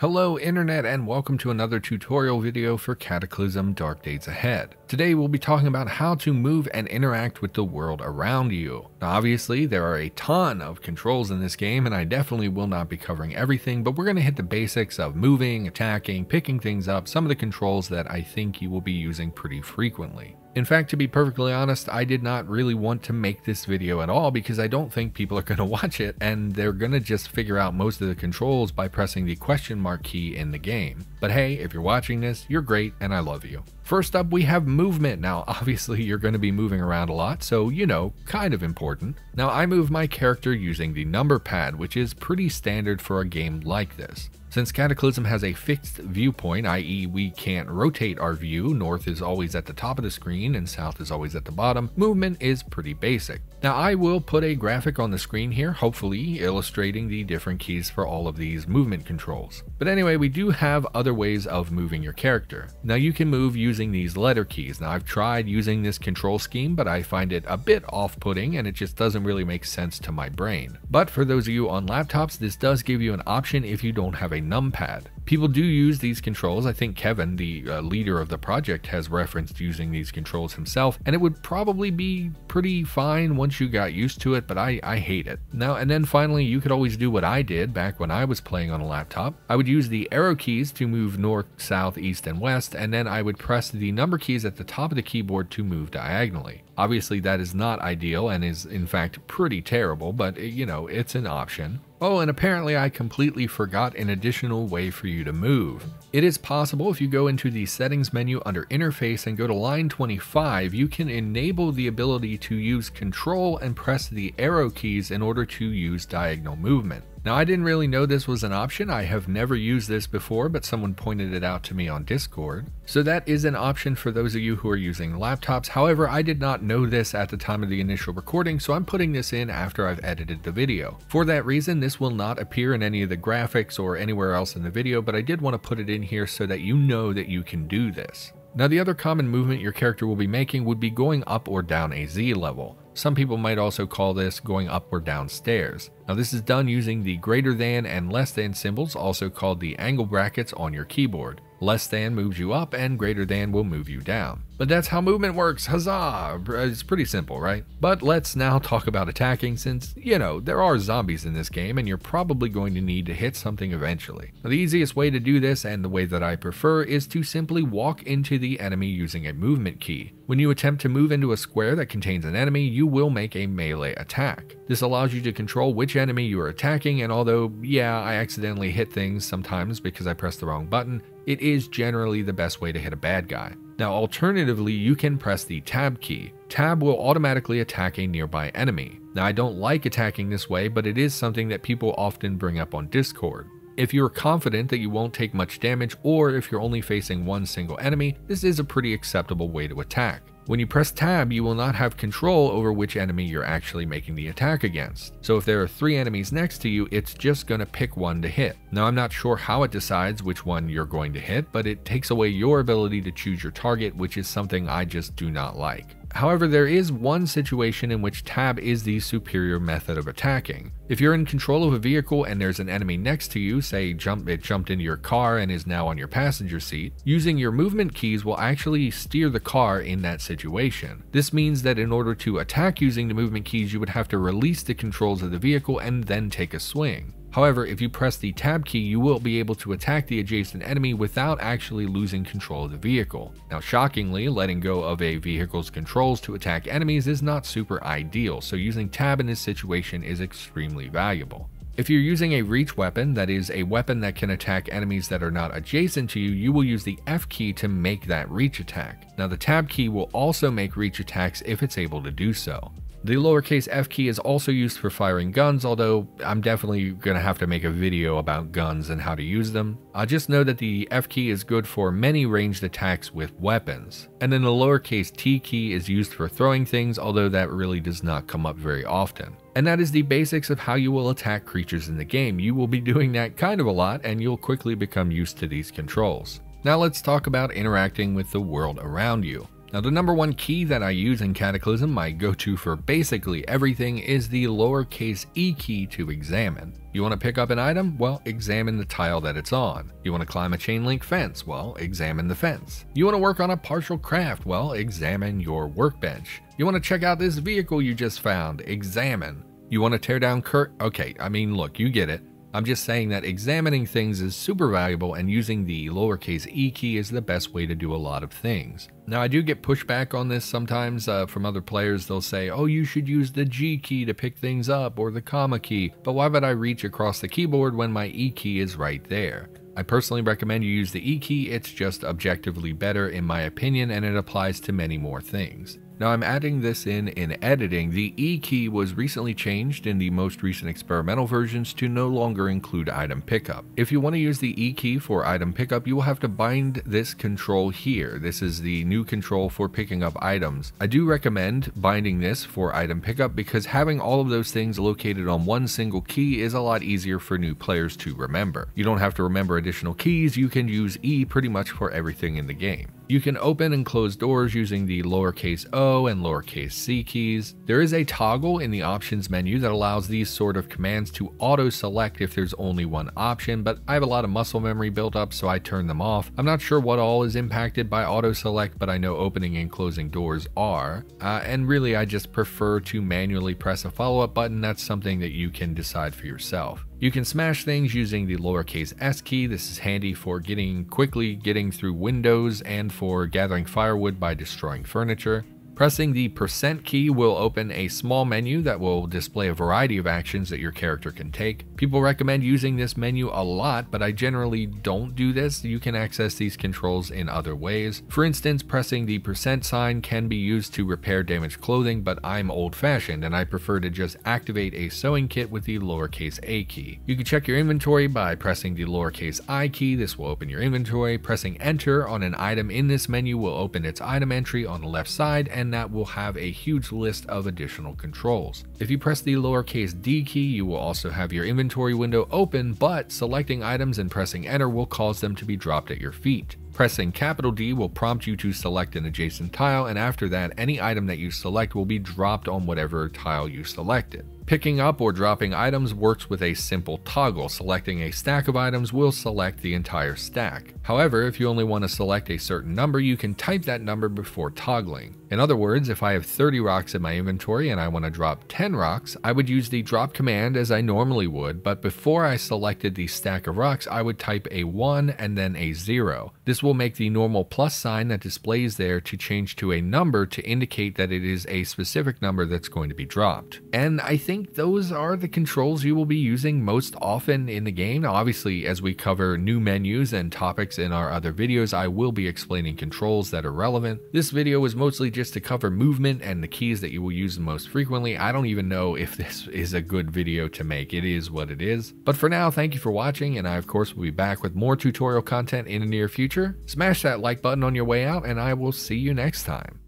Hello Internet and welcome to another tutorial video for Cataclysm Dark Days Ahead. Today we'll be talking about how to move and interact with the world around you. Now obviously there are a ton of controls in this game and I definitely will not be covering everything but we're going to hit the basics of moving, attacking, picking things up, some of the controls that I think you will be using pretty frequently. In fact, to be perfectly honest, I did not really want to make this video at all because I don't think people are going to watch it and they're going to just figure out most of the controls by pressing the question mark key in the game. But hey, if you're watching this, you're great and I love you. First up, we have movement. Now, obviously, you're going to be moving around a lot, so you know, kind of important. Now, I move my character using the number pad, which is pretty standard for a game like this. Since Cataclysm has a fixed viewpoint, i.e. we can't rotate our view, north is always at the top of the screen and south is always at the bottom, movement is pretty basic. Now I will put a graphic on the screen here, hopefully illustrating the different keys for all of these movement controls. But anyway, we do have other ways of moving your character. Now you can move using these letter keys. Now I've tried using this control scheme, but I find it a bit off-putting and it just doesn't really make sense to my brain. But for those of you on laptops, this does give you an option if you don't have a numpad. People do use these controls. I think Kevin, the uh, leader of the project, has referenced using these controls himself, and it would probably be pretty fine once you got used to it, but I, I hate it. Now, and then finally, you could always do what I did back when I was playing on a laptop. I would use the arrow keys to move north, south, east, and west, and then I would press the number keys at the top of the keyboard to move diagonally. Obviously, that is not ideal and is in fact pretty terrible, but you know, it's an option. Oh, and apparently I completely forgot an additional way for you to move. It is possible if you go into the settings menu under interface and go to line 25, you can enable the ability to use control and press the arrow keys in order to use diagonal movement. Now, I didn't really know this was an option. I have never used this before, but someone pointed it out to me on Discord. So that is an option for those of you who are using laptops. However, I did not know this at the time of the initial recording, so I'm putting this in after I've edited the video. For that reason, this will not appear in any of the graphics or anywhere else in the video, but I did want to put it in here so that you know that you can do this. Now, the other common movement your character will be making would be going up or down a Z level. Some people might also call this going up or down stairs. Now this is done using the greater than and less than symbols, also called the angle brackets on your keyboard. Less than moves you up and greater than will move you down. But that's how movement works, huzzah! Uh, it's pretty simple, right? But let's now talk about attacking since, you know, there are zombies in this game and you're probably going to need to hit something eventually. Now, the easiest way to do this and the way that I prefer is to simply walk into the enemy using a movement key. When you attempt to move into a square that contains an enemy, you will make a melee attack. This allows you to control which enemy you are attacking, and although, yeah, I accidentally hit things sometimes because I pressed the wrong button, it is generally the best way to hit a bad guy. Now, alternatively, you can press the tab key. Tab will automatically attack a nearby enemy. Now, I don't like attacking this way, but it is something that people often bring up on Discord. If you're confident that you won't take much damage or if you're only facing one single enemy, this is a pretty acceptable way to attack. When you press tab, you will not have control over which enemy you're actually making the attack against. So if there are three enemies next to you, it's just going to pick one to hit. Now I'm not sure how it decides which one you're going to hit, but it takes away your ability to choose your target, which is something I just do not like. However, there is one situation in which tab is the superior method of attacking. If you're in control of a vehicle and there's an enemy next to you, say jump, it jumped into your car and is now on your passenger seat, using your movement keys will actually steer the car in that situation. This means that in order to attack using the movement keys, you would have to release the controls of the vehicle and then take a swing. However, if you press the tab key, you will be able to attack the adjacent enemy without actually losing control of the vehicle. Now, shockingly, letting go of a vehicle's controls to attack enemies is not super ideal, so using tab in this situation is extremely valuable. If you're using a reach weapon, that is a weapon that can attack enemies that are not adjacent to you, you will use the F key to make that reach attack. Now the tab key will also make reach attacks if it's able to do so. The lowercase f key is also used for firing guns, although I'm definitely going to have to make a video about guns and how to use them. I just know that the f key is good for many ranged attacks with weapons. And then the lowercase t key is used for throwing things, although that really does not come up very often. And that is the basics of how you will attack creatures in the game. You will be doing that kind of a lot and you'll quickly become used to these controls. Now let's talk about interacting with the world around you. Now the number one key that I use in Cataclysm, my go-to for basically everything, is the lowercase e key to examine. You want to pick up an item? Well, examine the tile that it's on. You want to climb a chain link fence? Well, examine the fence. You want to work on a partial craft? Well, examine your workbench. You want to check out this vehicle you just found? Examine. You want to tear down Kurt? Okay, I mean, look, you get it. I'm just saying that examining things is super valuable and using the lowercase e key is the best way to do a lot of things. Now I do get pushback on this sometimes uh, from other players. They'll say, oh, you should use the G key to pick things up or the comma key, but why would I reach across the keyboard when my E key is right there? I personally recommend you use the E key, it's just objectively better in my opinion and it applies to many more things. Now I'm adding this in in editing. The E key was recently changed in the most recent experimental versions to no longer include item pickup. If you want to use the E key for item pickup, you will have to bind this control here. This is the new control for picking up items. I do recommend binding this for item pickup because having all of those things located on one single key is a lot easier for new players to remember. You don't have to remember additional keys, you can use E pretty much for everything in the game. You can open and close doors using the lowercase o and lowercase c keys. There is a toggle in the options menu that allows these sort of commands to auto select if there's only one option, but I have a lot of muscle memory built up so I turn them off. I'm not sure what all is impacted by auto select, but I know opening and closing doors are. Uh, and really I just prefer to manually press a follow up button, that's something that you can decide for yourself. You can smash things using the lowercase s key. This is handy for getting quickly getting through windows and for gathering firewood by destroying furniture. Pressing the percent key will open a small menu that will display a variety of actions that your character can take. People recommend using this menu a lot, but I generally don't do this. You can access these controls in other ways. For instance, pressing the percent sign can be used to repair damaged clothing, but I'm old fashioned and I prefer to just activate a sewing kit with the lowercase a key. You can check your inventory by pressing the lowercase i key. This will open your inventory. Pressing enter on an item in this menu will open its item entry on the left side and that will have a huge list of additional controls. If you press the lowercase d key, you will also have your inventory window open, but selecting items and pressing enter will cause them to be dropped at your feet. Pressing capital D will prompt you to select an adjacent tile, and after that, any item that you select will be dropped on whatever tile you selected. Picking up or dropping items works with a simple toggle. Selecting a stack of items will select the entire stack. However, if you only want to select a certain number, you can type that number before toggling. In other words, if I have 30 rocks in my inventory and I want to drop 10 rocks, I would use the drop command as I normally would, but before I selected the stack of rocks, I would type a 1 and then a 0. This will make the normal plus sign that displays there to change to a number to indicate that it is a specific number that's going to be dropped. And I think those are the controls you will be using most often in the game. obviously, as we cover new menus and topics in our other videos, I will be explaining controls that are relevant. This video was mostly just to cover movement and the keys that you will use the most frequently. I don't even know if this is a good video to make. It is what it is. But for now, thank you for watching, and I, of course, will be back with more tutorial content in the near future smash that like button on your way out, and I will see you next time.